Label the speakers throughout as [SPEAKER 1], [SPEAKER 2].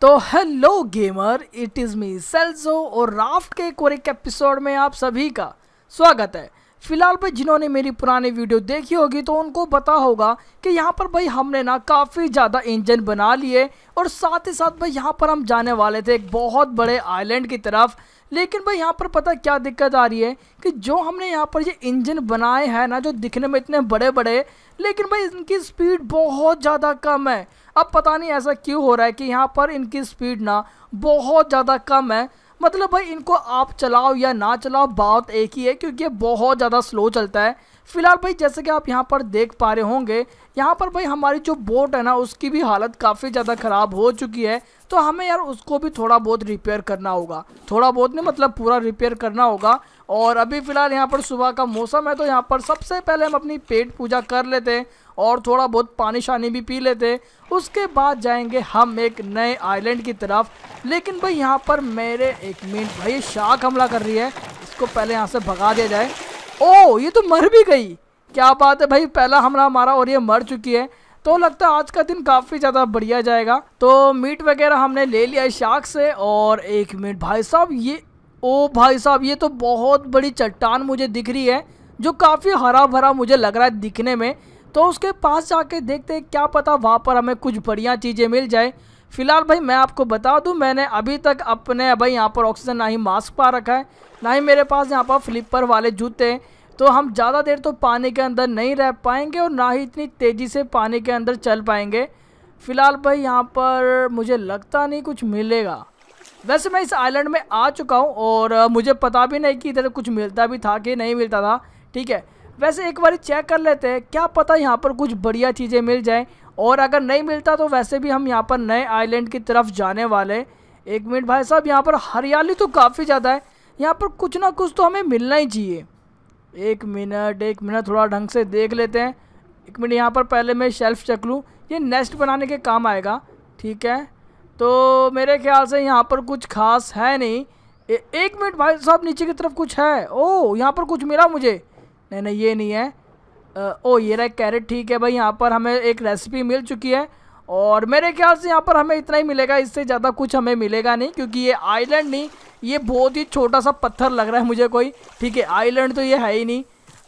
[SPEAKER 1] तो hello gamer it is me सेल्जो और राफ्ट के एक और एक एपिसोड में आप सभी का स्वागत है फिलहाल भाई जिन्होंने मेरी पुरानी वीडियो देखी होगी तो उनको पता होगा कि यहाँ पर भाई हमने ना काफ़ी ज़्यादा इंजन बना लिए और साथ ही साथ भाई यहाँ पर हम जाने वाले थे एक बहुत बड़े आइलैंड की तरफ लेकिन भाई यहाँ पर पता क्या दिक्कत आ रही है कि जो हमने यहाँ पर ये इंजन बनाए हैं ना जो दिखने में इतने बड़े बड़े लेकिन भाई इनकी स्पीड बहुत ज़्यादा कम है अब पता नहीं ऐसा क्यों हो रहा है कि यहाँ पर इनकी स्पीड ना बहुत ज़्यादा कम है मतलब भाई इनको आप चलाओ या ना चलाओ बात एक ही है क्योंकि ये बहुत ज़्यादा स्लो चलता है फिलहाल भाई जैसे कि आप यहाँ पर देख पा रहे होंगे यहाँ पर भाई हमारी जो बोट है ना उसकी भी हालत काफ़ी ज़्यादा ख़राब हो चुकी है तो हमें यार उसको भी थोड़ा बहुत रिपेयर करना होगा थोड़ा बहुत नहीं मतलब पूरा रिपेयर करना होगा और अभी फ़िलहाल यहाँ पर सुबह का मौसम है तो यहाँ पर सबसे पहले हम अपनी पेट पूजा कर लेते हैं और थोड़ा बहुत पानी शानी भी पी लेते उसके बाद जाएंगे हम एक नए आइलैंड की तरफ लेकिन भाई यहाँ पर मेरे एक मिनट भाई शाख हमला कर रही है इसको पहले यहाँ से भगा दिया जाए ओ ये तो मर भी गई क्या बात है भाई पहला हमला हमारा और ये मर चुकी है तो लगता है आज का दिन काफ़ी ज़्यादा बढ़िया जाएगा तो मीट वगैरह हमने ले लिया है शाख से और एक मिनट भाई साहब ये ओ भाई साहब ये तो बहुत बड़ी चट्टान मुझे दिख रही है जो काफ़ी हरा भरा मुझे लग रहा है दिखने में तो उसके पास जाके देखते हैं क्या पता वहाँ पर हमें कुछ बढ़िया चीज़ें मिल जाए फिलहाल भाई मैं आपको बता दूं मैंने अभी तक अपने भाई यहाँ पर ऑक्सीजन ना ही मास्क पा रखा है ना ही मेरे पास यहाँ पर फ्लिपर वाले जूते हैं तो हम ज़्यादा देर तो पानी के अंदर नहीं रह पाएंगे और ना ही इतनी तेज़ी से पानी के अंदर चल पाएंगे फ़िलहाल भाई यहाँ पर मुझे लगता नहीं कुछ मिलेगा वैसे मैं इस आइलैंड में आ चुका हूँ और मुझे पता भी नहीं कि इधर कुछ मिलता भी था कि नहीं मिलता था ठीक है वैसे एक बार चेक कर लेते हैं क्या पता यहाँ पर कुछ बढ़िया चीज़ें मिल जाएँ और अगर नहीं मिलता तो वैसे भी हम यहाँ पर नए आइलैंड की तरफ जाने वाले हैं एक मिनट भाई साहब यहाँ पर हरियाली तो काफ़ी ज़्यादा है यहाँ पर कुछ ना कुछ तो हमें मिलना ही चाहिए एक मिनट एक मिनट थोड़ा ढंग से देख लेते हैं एक मिनट यहाँ पर पहले मैं शेल्फ़ चक लूँ ये नेस्ट बनाने के काम आएगा ठीक है तो मेरे ख्याल से यहाँ पर कुछ खास है नहीं ए, एक मिनट भाई साहब नीचे की तरफ कुछ है ओह यहाँ पर कुछ मिला मुझे नहीं नहीं ये नहीं है ओ ये रहा कैरेट ठीक है भाई यहाँ पर हमें एक रेसिपी मिल चुकी है और मेरे ख्याल से यहाँ पर हमें इतना ही मिलेगा इससे ज़्यादा कुछ हमें मिलेगा नहीं क्योंकि ये आइलैंड नहीं ये बहुत ही छोटा सा पत्थर लग रहा है मुझे कोई ठीक है आइलैंड तो ये है ही नहीं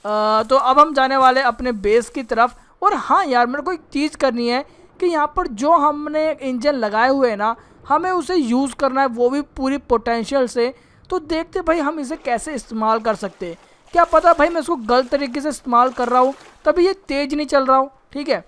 [SPEAKER 1] आ, तो अब हम जाने वाले अपने बेस की तरफ और हाँ यार मेरे को एक चीज़ करनी है कि यहाँ पर जो हमने इंजन लगाए हुए हैं ना हमें उसे यूज़ करना है वो भी पूरी पोटेंशियल से तो देखते भाई हम इसे कैसे इस्तेमाल कर सकते हैं क्या पता भाई मैं इसको गलत तरीके से इस्तेमाल कर रहा हूँ तभी ये तेज़ नहीं चल रहा हूँ ठीक है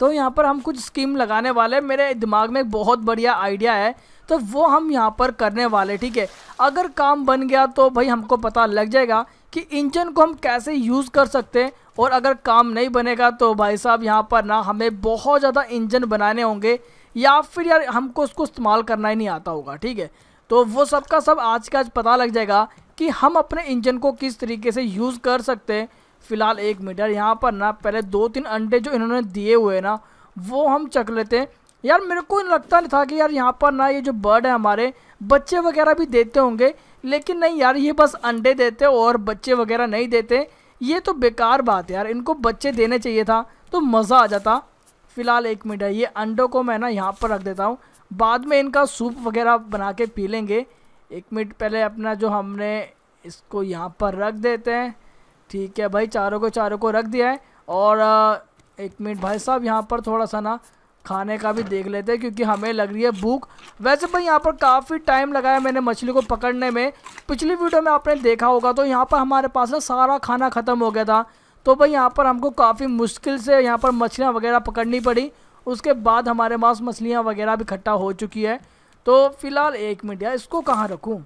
[SPEAKER 1] तो यहाँ पर हम कुछ स्कीम लगाने वाले मेरे दिमाग में एक बहुत बढ़िया आइडिया है तो वो हम यहाँ पर करने वाले ठीक है अगर काम बन गया तो भाई हमको पता लग जाएगा कि इंजन को हम कैसे यूज़ कर सकते हैं और अगर काम नहीं बनेगा तो भाई साहब यहाँ पर ना हमें बहुत ज़्यादा इंजन बनाने होंगे या फिर यार हमको उसको इस्तेमाल करना ही नहीं आता होगा ठीक है तो वो सब का सब आज का आज पता लग जाएगा कि हम अपने इंजन को किस तरीके से यूज़ कर सकते हैं फ़िलहाल एक मीटर यहाँ पर ना पहले दो तीन अंडे जो इन्होंने दिए हुए ना वो हम चख लेते हैं यार मेरे को लगता नहीं था कि यार यहाँ पर ना ये जो बर्ड है हमारे बच्चे वगैरह भी देते होंगे लेकिन नहीं यार ये बस अंडे देते और बच्चे वगैरह नहीं देते ये तो बेकार बात है यार इनको बच्चे देने चाहिए था तो मज़ा आ जाता फ़िलहाल एक मिनट है ये अंडों को मैं ना यहाँ पर रख देता हूँ बाद में इनका सूप वगैरह बना के पी लेंगे एक मिनट पहले अपना जो हमने इसको यहाँ पर रख देते हैं ठीक है भाई चारों को चारों को रख दिया है और एक मिनट भाई साहब यहाँ पर थोड़ा सा ना खाने का भी देख लेते हैं क्योंकि हमें लग रही है भूख वैसे भाई यहाँ पर काफ़ी टाइम लगाया मैंने मछली को पकड़ने में पिछली वीडियो में आपने देखा होगा तो यहाँ पर हमारे पास ना सारा खाना ख़त्म हो गया था तो भाई यहाँ पर हमको काफ़ी मुश्किल से यहाँ पर मछलियाँ वगैरह पकड़नी पड़ी उसके बाद हमारे पास मछलियाँ वगैरह भी इकट्ठा हो चुकी है तो फ़िलहाल एक मिनट यार इसको कहाँ रखूँ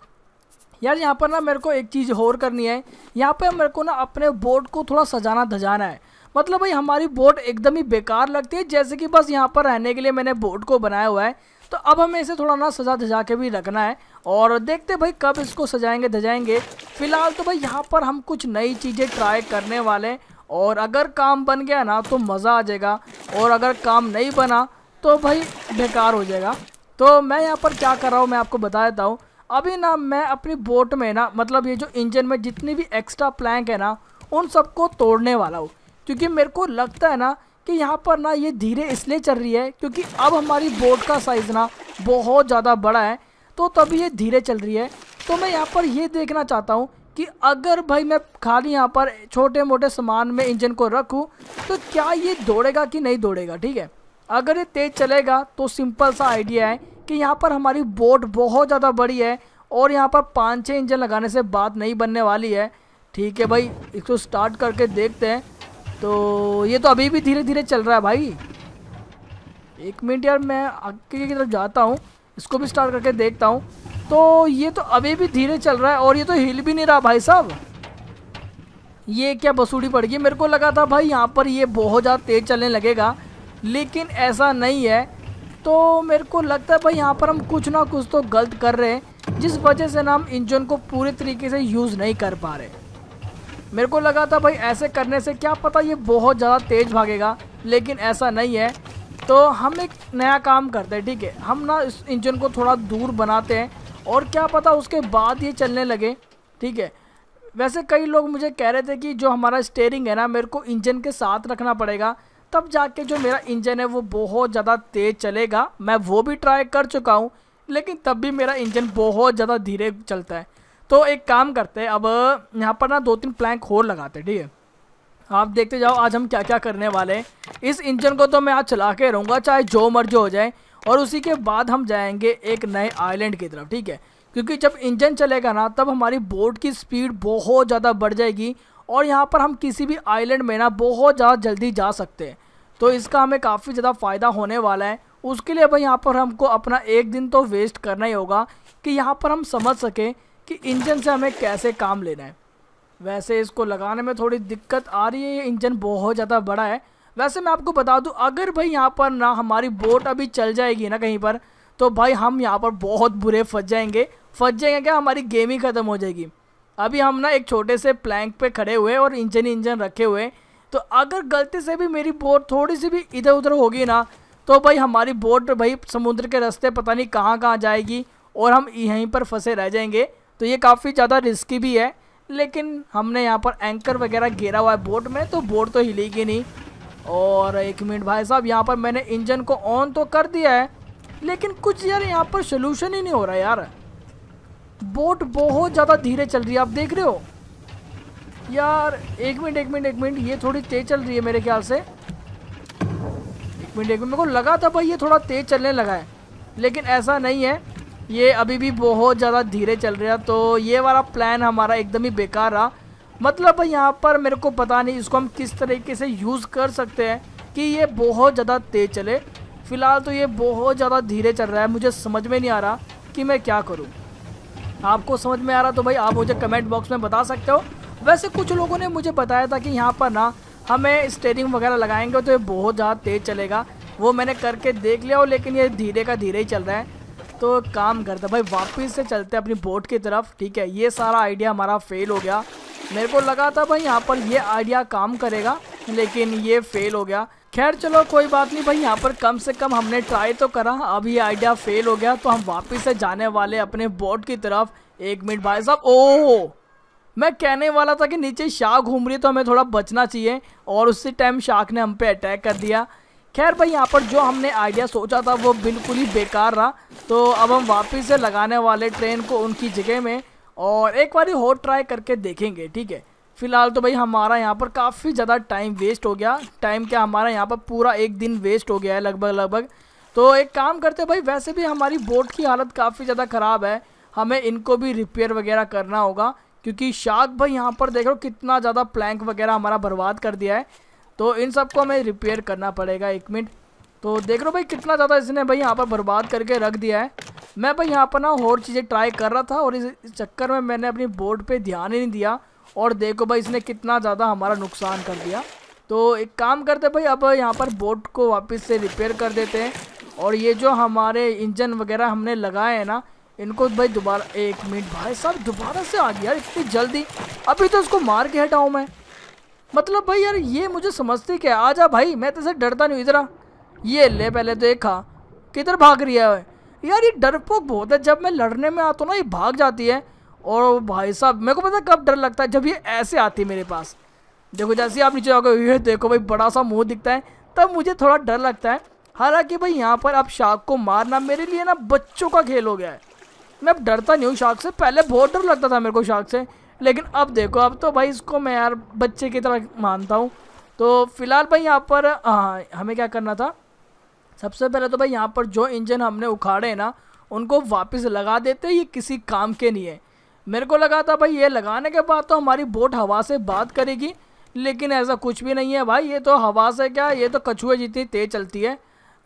[SPEAKER 1] यार यहाँ पर ना मेरे को एक चीज़ और करनी है यहाँ पर मेरे को ना अपने बोट को थोड़ा सजाना धजाना है मतलब भाई हमारी बोट एकदम ही बेकार लगती है जैसे कि बस यहाँ पर रहने के लिए मैंने बोट को बनाया हुआ है तो अब हमें इसे थोड़ा ना सजा धजा के भी रखना है और देखते भाई कब इसको सजाएंगे धजाएंगे फ़िलहाल तो भाई यहाँ पर हम कुछ नई चीज़ें ट्राई करने वाले हैं और अगर काम बन गया ना तो मज़ा आ जाएगा और अगर काम नहीं बना तो भाई बेकार हो जाएगा तो मैं यहाँ पर क्या कर रहा हूँ मैं आपको बता देता हूँ अभी ना मैं अपनी बोट में ना मतलब ये जो इंजन में जितनी भी एक्स्ट्रा प्लैंक है ना उन सबको तोड़ने वाला हूँ क्योंकि मेरे को लगता है ना कि यहाँ पर ना ये धीरे इसलिए चल रही है क्योंकि अब हमारी बोट का साइज़ ना बहुत ज़्यादा बड़ा है तो तभी ये धीरे चल रही है तो मैं यहाँ पर ये देखना चाहता हूँ कि अगर भाई मैं खाली यहाँ पर छोटे मोटे सामान में इंजन को रखूँ तो क्या ये दौड़ेगा कि नहीं दौड़ेगा ठीक है अगर ये तेज़ चलेगा तो सिंपल सा आइडिया है कि यहाँ पर हमारी बोट बहुत ज़्यादा बड़ी है और यहाँ पर पाँच छः इंजन लगाने से बात नहीं बनने वाली है ठीक है भाई इसको तो स्टार्ट करके देखते हैं तो ये तो अभी भी धीरे धीरे चल रहा है भाई एक मिनट यार मैं आगे की तरफ जाता हूँ इसको भी स्टार्ट करके देखता हूँ तो ये तो अभी भी धीरे चल रहा है और ये तो हिल भी नहीं रहा भाई साहब ये क्या बसूड़ी पड़ गई मेरे को लगा था भाई यहाँ पर ये बहुत ज़्यादा तेज़ चलने लगेगा लेकिन ऐसा नहीं है तो मेरे को लगता है भाई यहाँ पर हम कुछ ना कुछ तो गलत कर रहे हैं जिस वजह से ना हम इंजन को पूरे तरीके से यूज़ नहीं कर पा रहे मेरे को लगा था भाई ऐसे करने से क्या पता ये बहुत ज़्यादा तेज़ भागेगा लेकिन ऐसा नहीं है तो हम एक नया काम करते हैं ठीक है हम ना इस इंजन को थोड़ा दूर बनाते हैं और क्या पता उसके बाद ये चलने लगे ठीक है वैसे कई लोग मुझे कह रहे थे कि जो हमारा स्टेयरिंग है ना मेरे को इंजन के साथ रखना पड़ेगा तब जाके जो मेरा इंजन है वो बहुत ज़्यादा तेज़ चलेगा मैं वो भी ट्राई कर चुका हूँ लेकिन तब भी मेरा इंजन बहुत ज़्यादा धीरे चलता है तो एक काम करते हैं अब यहाँ पर ना दो तीन प्लैंक होल लगाते हैं ठीक है आप देखते जाओ आज हम क्या क्या करने वाले हैं इस इंजन को तो मैं आज चला के रहूँगा चाहे जो मर्जी हो जाए और उसी के बाद हम जाएंगे एक नए आइलैंड की तरफ ठीक है क्योंकि जब इंजन चलेगा ना तब हमारी बोट की स्पीड बहुत ज़्यादा बढ़ जाएगी और यहाँ पर हम किसी भी आइलैंड में ना बहुत ज़्यादा जल्दी जा सकते हैं तो इसका हमें काफ़ी ज़्यादा फ़ायदा होने वाला है उसके लिए भाई यहाँ पर हमको अपना एक दिन तो वेस्ट करना ही होगा कि यहाँ पर हम समझ सकें कि इंजन से हमें कैसे काम लेना है वैसे इसको लगाने में थोड़ी दिक्कत आ रही है ये इंजन बहुत ज़्यादा बड़ा है वैसे मैं आपको बता दूँ अगर भाई यहाँ पर ना हमारी बोट अभी चल जाएगी ना कहीं पर तो भाई हम यहाँ पर बहुत बुरे फंस जाएंगे फंस जाएंगे क्या हमारी गेम ही ख़त्म हो जाएगी अभी हम ना एक छोटे से प्लैंक पे खड़े हुए और इंजन इंजन रखे हुए तो अगर गलती से भी मेरी बोट थोड़ी सी भी इधर उधर होगी ना तो भाई हमारी बोट भाई समुद्र के रास्ते पता नहीं कहाँ कहाँ जाएगी और हम यहीं पर फंसे रह जाएंगे तो ये काफ़ी ज़्यादा रिस्की भी है लेकिन हमने यहाँ पर एंकर वगैरह घेरा हुआ है बोट में तो बोट तो हिलेगी नहीं और एक मिनट भाई साहब यहाँ पर मैंने इंजन को ऑन तो कर दिया है लेकिन कुछ यार यहाँ पर सोल्यूशन ही नहीं हो रहा यार बोट बहुत ज़्यादा धीरे चल रही है आप देख रहे हो यार एक मिनट एक मिनट एक मिनट ये थोड़ी तेज चल रही है मेरे ख्याल से एक मिनट एक मिनट मेरे को लगा था भाई ये थोड़ा तेज चलने लगा है लेकिन ऐसा नहीं है ये अभी भी बहुत ज़्यादा धीरे चल रहा है तो ये वाला प्लान हमारा एकदम ही बेकार रहा मतलब यहाँ पर मेरे को पता नहीं इसको हम किस तरीके से यूज़ कर सकते हैं कि ये बहुत ज़्यादा तेज़ चले फ़िलहाल तो ये बहुत ज़्यादा धीरे चल रहा है मुझे समझ में नहीं आ रहा कि मैं क्या करूँ आपको समझ में आ रहा तो भाई आप मुझे कमेंट बॉक्स में बता सकते हो वैसे कुछ लोगों ने मुझे बताया था कि यहाँ पर ना हमें स्टेरिंग वगैरह लगाएंगे तो ये बहुत ज़्यादा तेज़ चलेगा वो मैंने करके देख लिया हो लेकिन ये धीरे का धीरे ही चल रहा है तो काम करते भाई वापस से चलते अपनी बोट की तरफ ठीक है ये सारा आइडिया हमारा फेल हो गया मेरे को लगा था भाई यहाँ पर ये आइडिया काम करेगा लेकिन ये फेल हो गया खैर चलो कोई बात नहीं भाई यहाँ पर कम से कम हमने ट्राई तो करा अब ये आइडिया फेल हो गया तो हम वापस से जाने वाले अपने बोट की तरफ एक मिनट भाई साहब ओह मैं कहने वाला था कि नीचे शाख घूम रही तो हमें थोड़ा बचना चाहिए और उसी टाइम शाख ने हम पे अटैक कर दिया खैर भाई यहाँ पर जो हमने आइडिया सोचा था वो बिल्कुल ही बेकार रहा तो अब हम वापस से लगाने वाले ट्रेन को उनकी जगह में और एक बार और ट्राई करके देखेंगे ठीक है फ़िलहाल तो भाई हमारा यहाँ पर काफ़ी ज़्यादा टाइम वेस्ट हो गया टाइम क्या हमारा यहाँ पर पूरा एक दिन वेस्ट हो गया है लगभग लगभग तो एक काम करते भाई वैसे भी हमारी बोट की हालत काफ़ी ज़्यादा ख़राब है हमें इनको भी रिपेयर वगैरह करना होगा क्योंकि शाक भाई यहाँ पर देख रहे हो कितना ज़्यादा प्लैंक वगैरह हमारा बर्बाद कर दिया है तो इन सबको हमें रिपेयर करना पड़ेगा एक मिनट तो देख लो भाई कितना ज़्यादा इसने भाई यहाँ पर बर्बाद करके रख दिया है मैं भाई यहाँ पर ना और चीज़ें ट्राई कर रहा था और इस चक्कर में मैंने अपनी बोर्ड पे ध्यान ही नहीं दिया और देखो भाई इसने कितना ज़्यादा हमारा नुकसान कर दिया तो एक काम करते भाई अब यहाँ पर बोट को वापस से रिपेयर कर देते हैं और ये जो हमारे इंजन वगैरह हमने लगाए हैं ना इनको भाई दोबारा एक मिनट भाई साहब दोबारा से आ गया इतनी जल्दी अभी तो इसको मार के हटाऊँ मैं मतलब भाई यार ये मुझे समझती क्या आ जा भाई मैं तुझसे डरता नहीं इधर ये ले पहले देखा किधर भाग रही है यार ये डरपोक तो बहुत है जब मैं लड़ने में आता हूँ ना ये भाग जाती है और भाई साहब मेरे को पता कब डर लगता है जब ये ऐसे आती है मेरे पास देखो जैसे आप नीचे जाओगे ये देखो भाई बड़ा सा मुँह दिखता है तब मुझे थोड़ा डर लगता है हालांकि भाई यहाँ पर अब शाख को मारना मेरे लिए ना बच्चों का खेल हो गया है मैं अब डरता नहीं हूँ शाख से पहले बहुत डर लगता था मेरे को शाख से लेकिन अब देखो अब तो भाई इसको मैं यार बच्चे की तरह मानता हूँ तो फिलहाल भाई यहाँ पर आ, हमें क्या करना था सबसे पहले तो भाई यहाँ पर जो इंजन हमने उखाड़े हैं ना उनको वापस लगा देते ये किसी काम के नहीं है मेरे को लगा था भाई ये लगाने के बाद तो हमारी बोट हवा से बात करेगी लेकिन ऐसा कुछ भी नहीं है भाई ये तो हवा से क्या ये तो कछुए जितनी तेज़ चलती है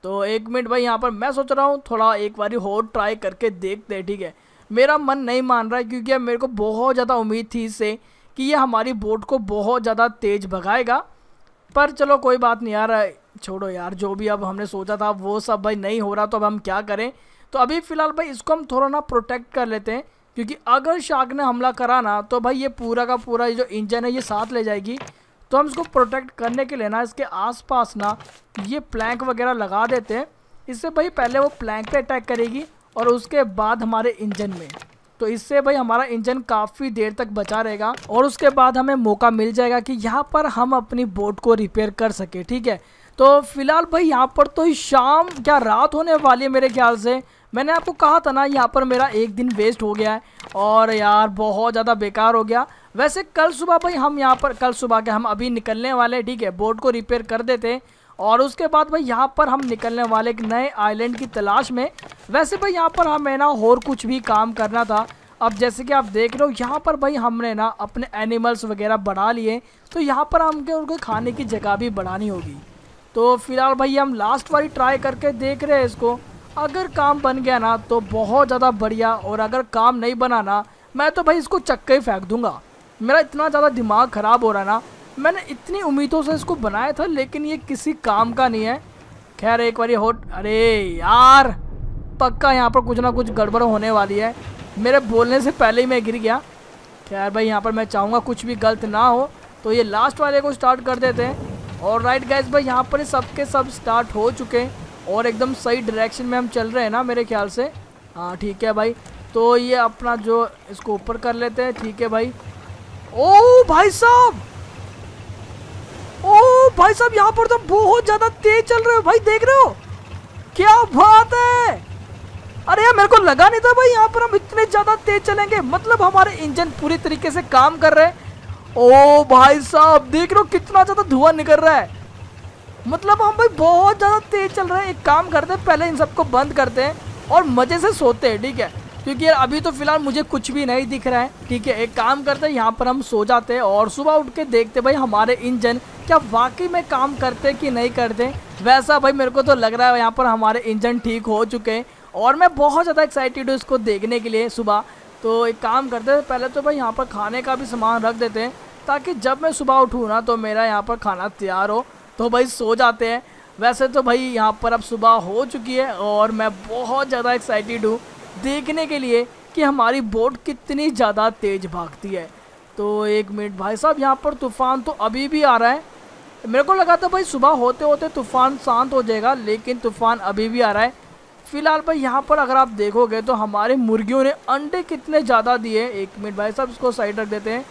[SPEAKER 1] तो एक मिनट भाई यहाँ पर मैं सोच रहा हूँ थोड़ा एक बारी और ट्राई करके देखते हैं ठीक है मेरा मन नहीं मान रहा है क्योंकि अब मेरे को बहुत ज़्यादा उम्मीद थी इससे कि ये हमारी बोट को बहुत ज़्यादा तेज़ भगाएगा पर चलो कोई बात नहीं यार छोड़ो यार जो भी अब हमने सोचा था वो सब भाई नहीं हो रहा तो अब हम क्या करें तो अभी फ़िलहाल भाई इसको हम थोड़ा ना प्रोटेक्ट कर लेते हैं क्योंकि अगर शार्क ने हमला करा ना तो भाई ये पूरा का पूरा जो इंजन है ये साथ ले जाएगी तो हम इसको प्रोटेक्ट करने के लिए ना इसके आसपास ना ये प्लैंक वगैरह लगा देते हैं इससे भाई पहले वो प्लैंक पे अटैक करेगी और उसके बाद हमारे इंजन में तो इससे भाई हमारा इंजन काफ़ी देर तक बचा रहेगा और उसके बाद हमें मौका मिल जाएगा कि यहाँ पर हम अपनी बोट को रिपेयर कर सके ठीक है तो फिलहाल भाई यहाँ पर तो शाम क्या रात होने वाली है मेरे ख्याल से मैंने आपको कहा था ना यहाँ पर मेरा एक दिन वेस्ट हो गया है और यार बहुत ज़्यादा बेकार हो गया वैसे कल सुबह भाई हम यहाँ पर कल सुबह के हम अभी निकलने वाले ठीक है बोट को रिपेयर कर देते और उसके बाद भाई यहाँ पर हम निकलने वाले एक नए आइलैंड की तलाश में वैसे भाई यहाँ पर हमें ना और कुछ भी काम करना था अब जैसे कि आप देख रहे हो यहाँ पर भाई हमने ना अपने एनिमल्स वगैरह बढ़ा लिए तो यहाँ पर हमके उनके खाने की जगह भी बढ़ानी होगी तो फिलहाल भाई हम लास्ट वाली ट्राई करके देख रहे हैं इसको अगर काम बन गया ना तो बहुत ज़्यादा बढ़िया और अगर काम नहीं बना ना मैं तो भाई इसको चक्के ही फेंक दूंगा मेरा इतना ज़्यादा दिमाग ख़राब हो रहा है ना मैंने इतनी उम्मीदों से इसको बनाया था लेकिन ये किसी काम का नहीं है खैर एक बार होट अरे यार पक्का यहाँ पर कुछ ना कुछ गड़बड़ होने वाली है मेरे बोलने से पहले ही मैं गिर गया खैर भाई यहाँ पर मैं चाहूँगा कुछ भी गलत ना हो तो ये लास्ट वाले को स्टार्ट कर देते हैं और राइट गैस भाई यहाँ पर सब के सब स्टार्ट हो चुके हैं और एकदम सही डायरेक्शन में हम चल रहे हैं ना मेरे ख्याल से हाँ ठीक है भाई तो ये अपना जो इसको ऊपर कर लेते हैं ठीक है भाई ओ भाई साहब भाई साहब यहाँ पर तो बहुत ज्यादा तेज चल रहे हो भाई देख रहे हो क्या बात है अरे यार मेरे को लगा नहीं था भाई यहाँ पर हम इतने ज़्यादा तेज चलेंगे मतलब हमारे इंजन पूरी तरीके से काम कर रहे हैं ओ भाई साहब देख रहे हो कितना ज़्यादा धुआं निकल रहा है मतलब हम भाई बहुत ज़्यादा तेज चल रहे हैं एक काम करते हैं पहले इन सबको बंद करते हैं और मज़े से सोते हैं ठीक है क्योंकि यार अभी तो फिलहाल मुझे कुछ भी नहीं दिख रहा है ठीक है एक काम करते हैं यहाँ पर हम सो जाते हैं और सुबह उठ के देखते भाई हमारे इंजन क्या वाकई में काम करते कि नहीं करते वैसा भाई मेरे को तो लग रहा है यहाँ पर हमारे इंजन ठीक हो चुके हैं और मैं बहुत ज़्यादा एक्साइटेड हूँ इसको देखने के लिए सुबह तो एक काम करते हैं पहले तो भाई यहाँ पर खाने का भी सामान रख देते हैं ताकि जब मैं सुबह उठूँ ना तो मेरा यहाँ पर खाना तैयार हो तो भाई सो जाते हैं वैसे तो भाई यहाँ पर अब सुबह हो चुकी है और मैं बहुत ज़्यादा एक्साइटेड हूँ देखने के लिए कि हमारी बोट कितनी ज़्यादा तेज़ भागती है तो एक मिनट भाई साहब यहाँ पर तूफ़ान तो अभी भी आ रहा है मेरे को लगा था भाई सुबह होते होते तूफ़ान शांत हो जाएगा लेकिन तूफ़ान अभी भी आ रहा है फ़िलहाल भाई यहाँ पर अगर आप देखोगे तो हमारे मुर्गियों ने अंडे कितने ज़्यादा दिए एक मिनट भाई साहब इसको साइड रख देते हैं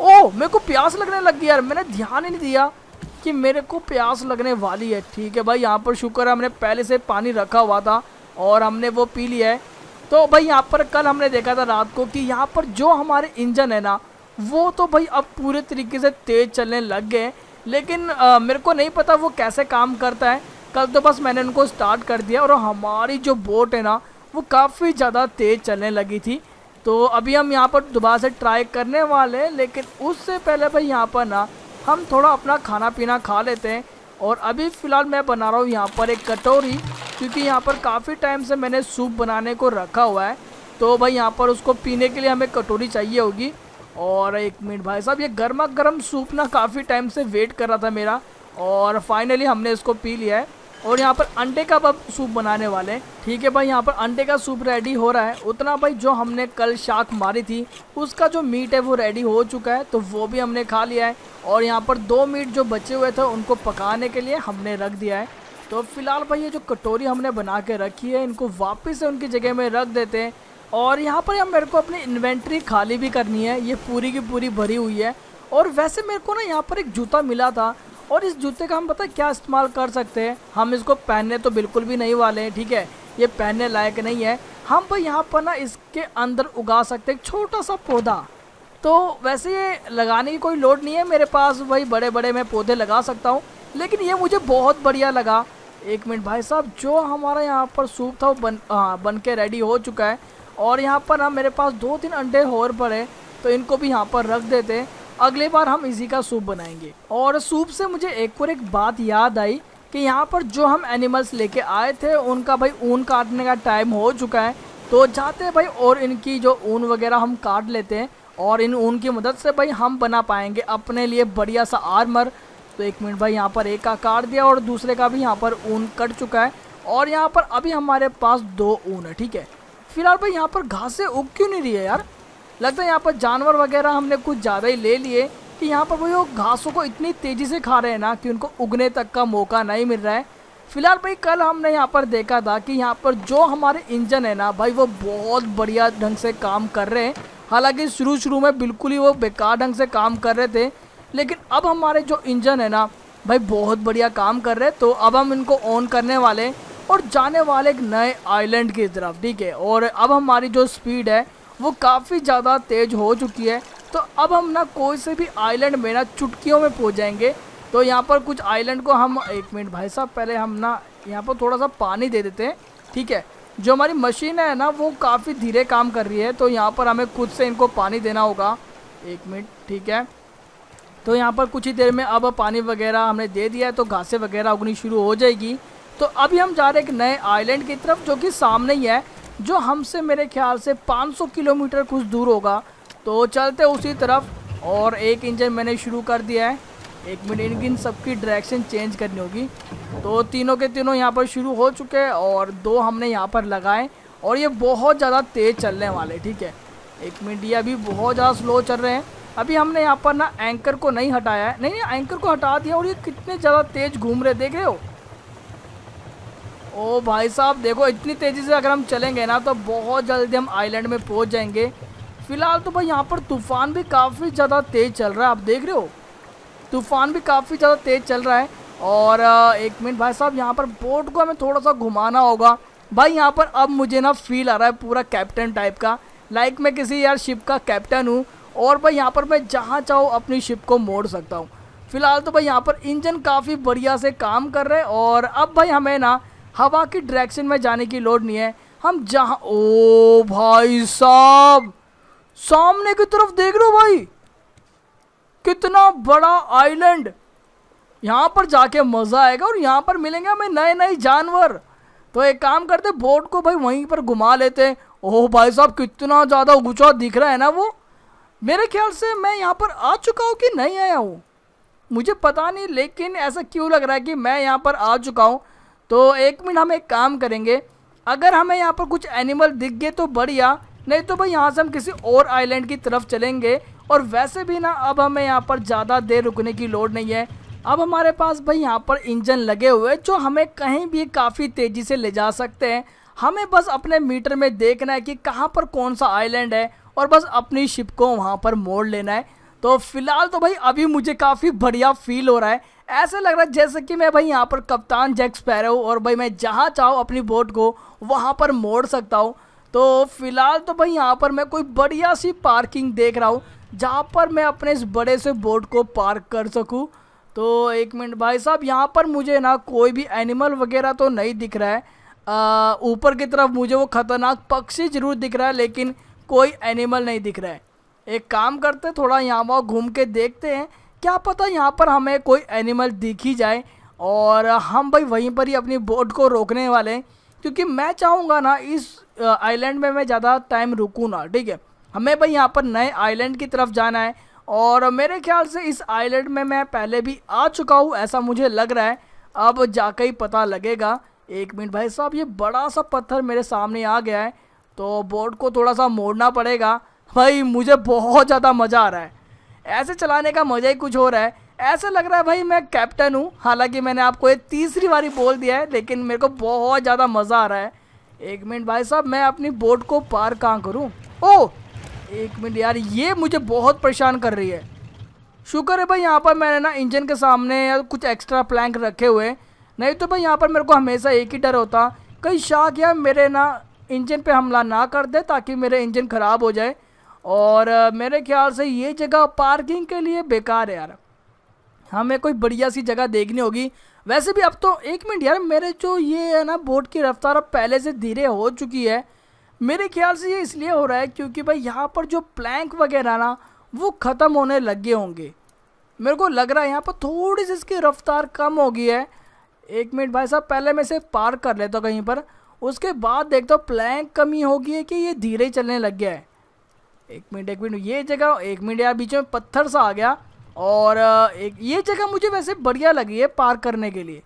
[SPEAKER 1] ओ मेरे को प्यास लगने लग गई यार मैंने ध्यान ही नहीं दिया कि मेरे को प्यास लगने वाली है ठीक है भाई यहाँ पर शुक्र है हमने पहले से पानी रखा हुआ था और हमने वो पी लिया है तो भाई यहाँ पर कल हमने देखा था रात को कि यहाँ पर जो हमारे इंजन है ना वो तो भाई अब पूरे तरीके से तेज़ चलने लग गए लेकिन आ, मेरे को नहीं पता वो कैसे काम करता है कल तो बस मैंने उनको स्टार्ट कर दिया और हमारी जो बोट है ना वो काफ़ी ज़्यादा तेज़ चलने लगी थी तो अभी हम यहाँ पर दोबारा से ट्राई करने वाले हैं लेकिन उससे पहले भाई यहाँ पर ना हम थोड़ा अपना खाना पीना खा लेते हैं और अभी फ़िलहाल मैं बना रहा हूँ यहाँ पर एक कटोरी क्योंकि यहाँ पर काफ़ी टाइम से मैंने सूप बनाने को रखा हुआ है तो भाई यहाँ पर उसको पीने के लिए हमें कटोरी चाहिए होगी और एक मिनट भाई साहब ये गर्मा गर्म सूप ना काफ़ी टाइम से वेट कर रहा था मेरा और फाइनली हमने इसको पी लिया है और यहाँ पर अंडे का अब सूप बनाने वाले हैं ठीक है भाई यहाँ पर अंडे का सूप रेडी हो रहा है उतना भाई जो हमने कल शाक मारी थी उसका जो मीट है वो रेडी हो चुका है तो वो भी हमने खा लिया है और यहाँ पर दो मीट जो बचे हुए थे उनको पकाने के लिए हमने रख दिया है तो फिलहाल भाई ये जो कटोरी हमने बना के रखी है इनको वापस से उनकी जगह में रख देते हैं और यहाँ पर मेरे को अपनी इन्वेंट्री खाली भी करनी है ये पूरी की पूरी भरी हुई है और वैसे मेरे को ना यहाँ पर एक जूता मिला था और इस जूते का हम पता क्या इस्तेमाल कर सकते हैं हम इसको पहनने तो बिल्कुल भी नहीं वाले हैं ठीक है ये पहनने लायक नहीं है हम भाई यहाँ पर ना इसके अंदर उगा सकते हैं छोटा सा पौधा तो वैसे ये लगाने की कोई लोड नहीं है मेरे पास वही बड़े बड़े मैं पौधे लगा सकता हूँ लेकिन ये मुझे बहुत बढ़िया लगा एक मिनट भाई साहब जो हमारा यहाँ पर सूप था वो बन हाँ बन के रेडी हो चुका है और यहाँ पर ना मेरे पास दो तीन अंडे और पड़े तो इनको भी यहाँ पर रख देते अगले बार हम इसी का सूप बनाएंगे और सूप से मुझे एक और एक बात याद आई कि यहाँ पर जो हम एनिमल्स लेके आए थे उनका भाई ऊन काटने का टाइम हो चुका है तो जाते भाई और इनकी जो ऊन वगैरह हम काट लेते हैं और इन ऊन की मदद से भाई हम बना पाएंगे अपने लिए बढ़िया सा आर्मर तो एक मिनट भाई यहाँ पर एक का काट दिया और दूसरे का भी यहाँ पर ऊन कट चुका है और यहाँ पर अभी हमारे पास दो ऊन है ठीक है फिलहाल भाई यहाँ पर घासें उग क्यों नहीं रही है यार लगता है यहाँ पर जानवर वगैरह हमने कुछ ज़्यादा ही ले लिए कि यहाँ पर वो घासों को इतनी तेज़ी से खा रहे हैं ना कि उनको उगने तक का मौका नहीं मिल रहा है फिलहाल भाई कल हमने यहाँ पर देखा था कि यहाँ पर जो हमारे इंजन है ना भाई वो बहुत बढ़िया ढंग से काम कर रहे हैं हालांकि शुरू शुरू में बिल्कुल ही वो बेकार ढंग से काम कर रहे थे लेकिन अब हमारे जो इंजन है ना भाई बहुत बढ़िया काम कर रहे हैं तो अब हम इनको ऑन करने वाले और जाने वाले एक नए आइलैंड की तरफ ठीक है और अब हमारी जो स्पीड है वो काफ़ी ज़्यादा तेज़ हो चुकी है तो अब हम ना कोई से भी आइलैंड में ना चुटकियों में पहुँच जाएंगे तो यहाँ पर कुछ आइलैंड को हम एक मिनट भाई साहब पहले हम ना यहाँ पर थोड़ा सा पानी दे देते हैं ठीक है जो हमारी मशीन है ना वो काफ़ी धीरे काम कर रही है तो यहाँ पर हमें खुद से इनको पानी देना होगा एक मिनट ठीक है तो यहाँ पर कुछ ही देर में अब पानी वगैरह हमने दे दिया है तो घासें वगैरह उगनी शुरू हो जाएगी तो अभी हम जा रहे हैं एक नए आइलैंड की तरफ जो कि सामने ही है जो हमसे मेरे ख्याल से 500 किलोमीटर कुछ दूर होगा तो चलते उसी तरफ और एक इंजन मैंने शुरू कर दिया है एक मिनट इनकी सबकी डायरेक्शन चेंज करनी होगी तो तीनों के तीनों यहाँ पर शुरू हो चुके हैं और दो हमने यहाँ पर लगाए और ये बहुत ज़्यादा तेज़ चलने वाले ठीक है एक मिनट ये अभी बहुत ज़्यादा स्लो चल रहे हैं अभी हमने यहाँ पर ना एंकर को नहीं हटाया है नहीं नहीं एंकर को हटा दिया और ये कितने ज़्यादा तेज़ घूम रहे देख रहे हो ओ भाई साहब देखो इतनी तेज़ी से अगर हम चलेंगे ना तो बहुत जल्दी हम आइलैंड में पहुंच जाएंगे फ़िलहाल तो भाई यहाँ पर तूफ़ान भी काफ़ी ज़्यादा तेज़ चल रहा है आप देख रहे हो तूफ़ान भी काफ़ी ज़्यादा तेज़ चल रहा है और एक मिनट भाई साहब यहाँ पर बोट को हमें थोड़ा सा घुमाना होगा भाई यहाँ पर अब मुझे ना फील आ रहा है पूरा कैप्टन टाइप का लाइक मैं किसी यार शिप का कैप्टन हूँ और भाई यहाँ पर मैं जहाँ चाहूँ अपनी शिप को मोड़ सकता हूँ फ़िलहाल तो भाई यहाँ पर इंजन काफ़ी बढ़िया से काम कर रहे हैं और अब भाई हमें ना हवा की डायरेक्शन में जाने की लोड नहीं है हम जहाँ ओ भाई साहब सामने की तरफ देख लो भाई कितना बड़ा आइलैंड यहाँ पर जाके मज़ा आएगा और यहाँ पर मिलेंगे हमें नए नए जानवर तो एक काम करते बोट को भाई वहीं पर घुमा लेते ओह भाई साहब कितना ज़्यादा ऊँचा दिख रहा है ना वो मेरे ख्याल से मैं यहाँ पर आ चुका हूँ कि नहीं आया हूँ मुझे पता नहीं लेकिन ऐसा क्यों लग रहा है कि मैं यहाँ पर आ चुका हूँ तो एक मिनट हम एक काम करेंगे अगर हमें यहाँ पर कुछ एनिमल दिख गए तो बढ़िया नहीं तो भाई यहाँ से हम किसी और आइलैंड की तरफ चलेंगे और वैसे भी ना अब हमें यहाँ पर ज़्यादा देर रुकने की लोड नहीं है अब हमारे पास भाई यहाँ पर इंजन लगे हुए जो हमें कहीं भी काफ़ी तेज़ी से ले जा सकते हैं हमें बस अपने मीटर में देखना है कि कहाँ पर कौन सा आइलैंड है और बस अपनी शिप को वहाँ पर मोड़ लेना है तो फिलहाल तो भाई अभी मुझे काफ़ी बढ़िया फील हो रहा है ऐसे लग रहा है जैसे कि मैं भाई यहाँ पर कप्तान जैक स्पैरो और भाई मैं जहाँ चाहूँ अपनी बोट को वहाँ पर मोड़ सकता हूँ तो फ़िलहाल तो भाई यहाँ पर मैं कोई बढ़िया सी पार्किंग देख रहा हूँ जहाँ पर मैं अपने इस बड़े से बोट को पार्क कर सकूँ तो एक मिनट भाई साहब यहाँ पर मुझे ना कोई भी एनिमल वगैरह तो नहीं दिख रहा है ऊपर की तरफ मुझे वो ख़तरनाक पक्षी ज़रूर दिख रहा है लेकिन कोई एनिमल नहीं दिख रहा है एक काम करते थोड़ा यहाँ वहाँ घूम के देखते हैं क्या पता यहाँ पर हमें कोई एनिमल दिख ही जाए और हम भाई वहीं पर ही अपनी बोट को रोकने वाले हैं क्योंकि मैं चाहूँगा ना इस आइलैंड में मैं ज़्यादा टाइम रुकूँ ना ठीक है हमें भाई यहाँ पर नए आइलैंड की तरफ जाना है और मेरे ख्याल से इस आइलैंड में मैं पहले भी आ चुका हूँ ऐसा मुझे लग रहा है अब जाके ही पता लगेगा एक मिनट भाई साहब ये बड़ा सा पत्थर मेरे सामने आ गया है तो बोट को थोड़ा सा मोड़ना पड़ेगा भाई मुझे बहुत ज़्यादा मज़ा आ रहा है ऐसे चलाने का मज़ा ही कुछ हो रहा है ऐसा लग रहा है भाई मैं कैप्टन हूँ हालांकि मैंने आपको ये तीसरी बारी बोल दिया है लेकिन मेरे को बहुत ज़्यादा मज़ा आ रहा है एक मिनट भाई साहब मैं अपनी बोट को पार कहाँ करूँ ओ एक मिनट यार ये मुझे बहुत परेशान कर रही है शुक्र है भाई यहाँ पर मैंने ना इंजन के सामने या कुछ एक्स्ट्रा प्लैंक रखे हुए नहीं तो भाई यहाँ पर मेरे को हमेशा एक ही डर होता कहीं शाख या मेरे ना इंजन पर हमला ना कर दे ताकि मेरे इंजन ख़राब हो जाए और मेरे ख्याल से ये जगह पार्किंग के लिए बेकार है यार हमें कोई बढ़िया सी जगह देखनी होगी वैसे भी अब तो एक मिनट यार मेरे जो ये है ना बोट की रफ्तार अब पहले से धीरे हो चुकी है मेरे ख्याल से ये इसलिए हो रहा है क्योंकि भाई यहाँ पर जो प्लैंक वगैरह ना वो ख़त्म होने लगे होंगे मेरे को लग रहा है यहाँ पर थोड़ी सी इसकी रफ्तार कम हो गई है एक मिनट भाई साहब पहले मैं इसे पार्क कर लेता हूँ कहीं पर उसके बाद देखता हूँ प्लैंक कमी होगी है कि ये धीरे चलने लग गया है एक मिनट एक मिनट ये जगह एक मिनट यार बीच में पत्थर सा आ गया और एक ये जगह मुझे वैसे बढ़िया लगी है पार्क करने के लिए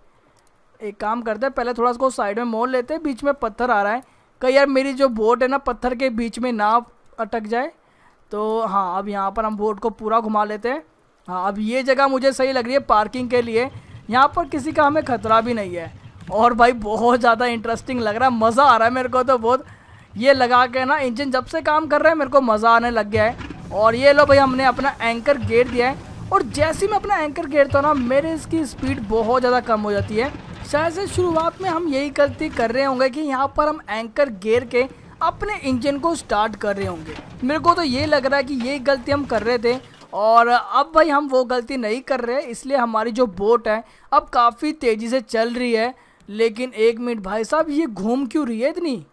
[SPEAKER 1] एक काम करते हैं पहले थोड़ा उसको साइड में मोड़ लेते हैं बीच में पत्थर आ रहा है कहीं यार मेरी जो बोट है ना पत्थर के बीच में ना अटक जाए तो हाँ अब यहाँ पर हम बोट को पूरा घुमा लेते हैं हाँ अब ये जगह मुझे सही लग रही है पार्किंग के लिए यहाँ पर किसी का हमें खतरा भी नहीं है और भाई बहुत ज़्यादा इंटरेस्टिंग लग रहा है मज़ा आ रहा है मेरे को तो बहुत ये लगा के ना इंजन जब से काम कर रहा है मेरे को मज़ा आने लग गया है और ये लो भाई हमने अपना एंकर गेट दिया है और जैसे ही मैं अपना एंकर गेरता तो ना मेरे इसकी स्पीड बहुत ज़्यादा कम हो जाती है शायद से शुरुआत में हम यही गलती कर रहे होंगे कि यहाँ पर हम एंकर गेर के अपने इंजन को स्टार्ट कर रहे होंगे मेरे को तो ये लग रहा है कि यही गलती हम कर रहे थे और अब भाई हम वो गलती नहीं कर रहे इसलिए हमारी जो बोट है अब काफ़ी तेज़ी से चल रही है लेकिन एक मिनट भाई साहब ये घूम क्यों रही है इतनी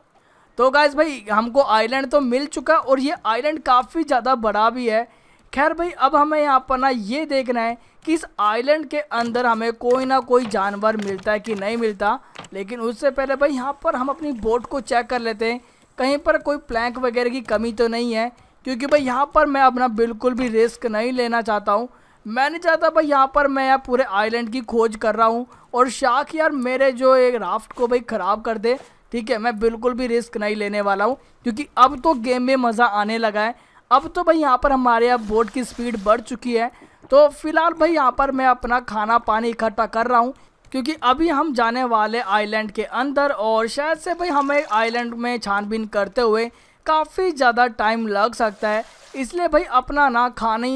[SPEAKER 1] तो गाइज़ भाई हमको आइलैंड तो मिल चुका और ये आइलैंड काफ़ी ज़्यादा बड़ा भी है खैर भाई अब हमें यहाँ पर ना ये देखना है कि इस आइलैंड के अंदर हमें कोई ना कोई जानवर मिलता है कि नहीं मिलता लेकिन उससे पहले भाई यहाँ पर हम अपनी बोट को चेक कर लेते हैं कहीं पर कोई प्लैंक वगैरह की कमी तो नहीं है क्योंकि भाई यहाँ पर मैं अपना बिल्कुल भी रिस्क नहीं लेना चाहता हूँ मैं नहीं चाहता भाई यहाँ पर मैं यहाँ पूरे आइलैंड की खोज कर रहा हूँ और शाख यार मेरे जो एक राफ्ट को भाई ख़राब कर दे ठीक है मैं बिल्कुल भी रिस्क नहीं लेने वाला हूँ क्योंकि अब तो गेम में मज़ा आने लगा है अब तो भाई यहाँ पर हमारे यहाँ बोट की स्पीड बढ़ चुकी है तो फिलहाल भाई यहाँ पर मैं अपना खाना पानी इकट्ठा कर रहा हूँ क्योंकि अभी हम जाने वाले आइलैंड के अंदर और शायद से भाई हमें आइलैंड में छानबीन करते हुए काफ़ी ज़्यादा टाइम लग सकता है इसलिए भाई अपना ना खाने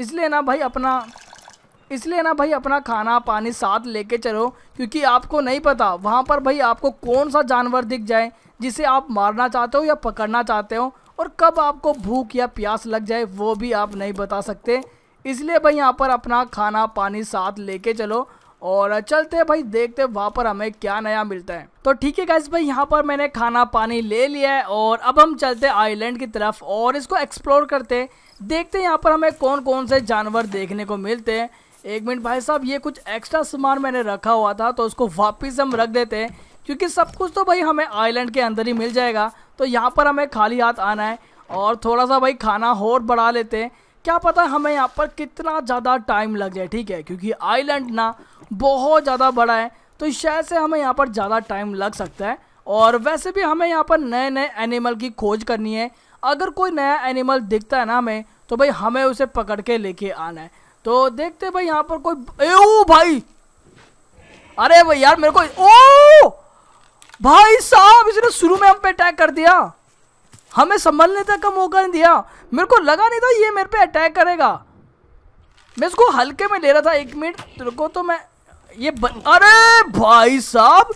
[SPEAKER 1] इसलिए ना भाई अपना इसलिए ना भाई अपना खाना पानी साथ लेके चलो क्योंकि आपको नहीं पता वहाँ पर भाई आपको कौन सा जानवर दिख जाए जिसे आप मारना चाहते हो या पकड़ना चाहते हो और कब आपको भूख या प्यास लग जाए वो भी आप नहीं बता सकते इसलिए भाई यहाँ पर अपना खाना पानी साथ लेके चलो और चलते हैं भाई देखते वहाँ पर हमें क्या नया मिलता है तो ठीक है गैस भाई यहाँ पर मैंने खाना पानी ले लिया है और अब हम चलते हैं आइलैंड की तरफ और इसको एक्सप्लोर करते हैं देखते हैं यहाँ पर हमें कौन कौन से जानवर देखने को मिलते हैं एक मिनट भाई साहब ये कुछ एक्स्ट्रा सामान मैंने रखा हुआ था तो उसको वापस हम रख देते हैं क्योंकि सब कुछ तो भाई हमें आइलैंड के अंदर ही मिल जाएगा तो यहाँ पर हमें खाली हाथ आना है और थोड़ा सा भाई खाना और बढ़ा लेते हैं क्या पता हमें यहाँ पर कितना ज़्यादा टाइम लग जाए ठीक है क्योंकि आइलैंड ना बहुत ज़्यादा बड़ा है तो शायद से हमें यहाँ पर ज़्यादा टाइम लग सकता है और वैसे भी हमें यहाँ पर नए नए एनिमल की खोज करनी है अगर कोई नया एनिमल दिखता है ना हमें तो भाई हमें उसे पकड़ के लेके आना है तो देखते भाई यहाँ पर कोई एऊ भाई अरे भाई यार मेरे को ओ भाई साहब इसने शुरू में हम पे अटैक कर दिया हमें संभलने तक का मौका नहीं दिया मेरे को लगा नहीं था ये मेरे पे अटैक करेगा मैं इसको हल्के में ले रहा था एक मिनट रुको तो मैं ये ब... अरे भाई साहब